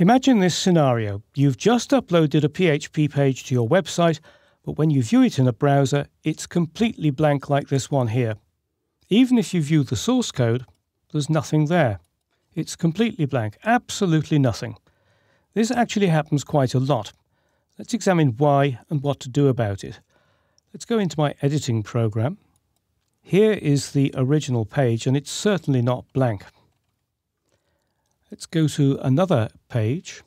Imagine this scenario. You've just uploaded a PHP page to your website, but when you view it in a browser, it's completely blank like this one here. Even if you view the source code, there's nothing there. It's completely blank, absolutely nothing. This actually happens quite a lot. Let's examine why and what to do about it. Let's go into my editing program. Here is the original page, and it's certainly not blank. Let's go to another page.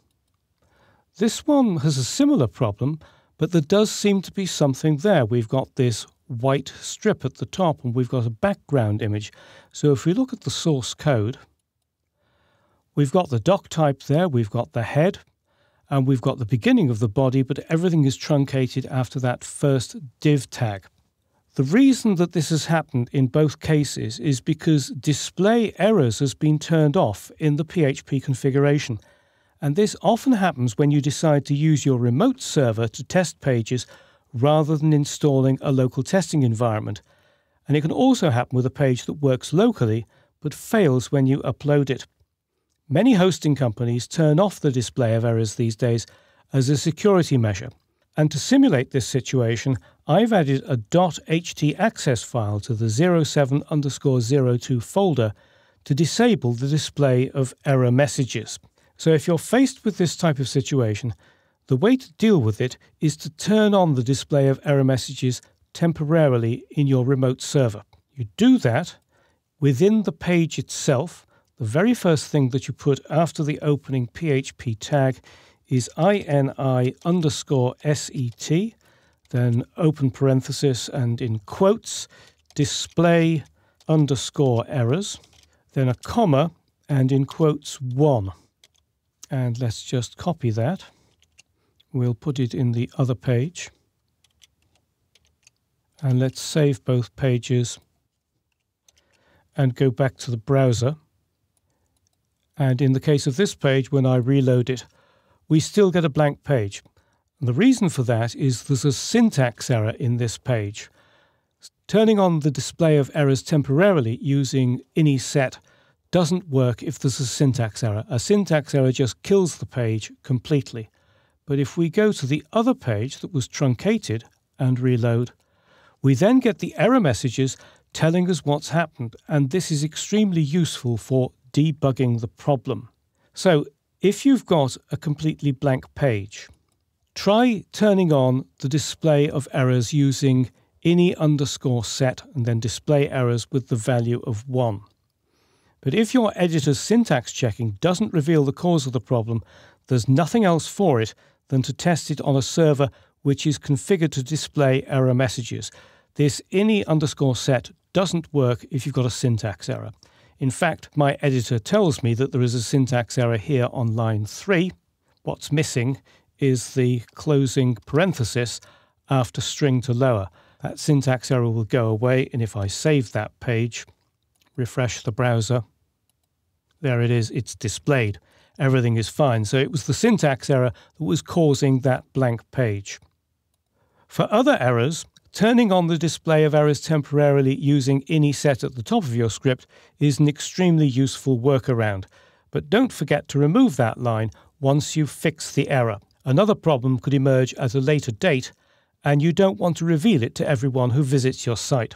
This one has a similar problem, but there does seem to be something there. We've got this white strip at the top and we've got a background image. So if we look at the source code, we've got the doc type there, we've got the head, and we've got the beginning of the body, but everything is truncated after that first div tag. The reason that this has happened in both cases is because display errors has been turned off in the PHP configuration. And this often happens when you decide to use your remote server to test pages rather than installing a local testing environment. And it can also happen with a page that works locally but fails when you upload it. Many hosting companies turn off the display of errors these days as a security measure. And to simulate this situation, I've added a .htaccess file to the 07 folder to disable the display of error messages. So if you're faced with this type of situation, the way to deal with it is to turn on the display of error messages temporarily in your remote server. You do that within the page itself. The very first thing that you put after the opening PHP tag is INI underscore SET, then open parenthesis and in quotes, display underscore errors, then a comma and in quotes one. And let's just copy that. We'll put it in the other page. And let's save both pages and go back to the browser. And in the case of this page, when I reload it, we still get a blank page. And the reason for that is there's a syntax error in this page. Turning on the display of errors temporarily using iniset doesn't work if there's a syntax error. A syntax error just kills the page completely. But if we go to the other page that was truncated and reload, we then get the error messages telling us what's happened, and this is extremely useful for debugging the problem. So if you've got a completely blank page, try turning on the display of errors using any underscore set and then display errors with the value of 1. But if your editor's syntax checking doesn't reveal the cause of the problem, there's nothing else for it than to test it on a server which is configured to display error messages. This any underscore set doesn't work if you've got a syntax error. In fact, my editor tells me that there is a syntax error here on line 3. What's missing is the closing parenthesis after string to lower. That syntax error will go away, and if I save that page, refresh the browser, there it is, it's displayed. Everything is fine. So it was the syntax error that was causing that blank page. For other errors, Turning on the display of errors temporarily using any set at the top of your script is an extremely useful workaround, but don't forget to remove that line once you fix the error. Another problem could emerge at a later date, and you don't want to reveal it to everyone who visits your site.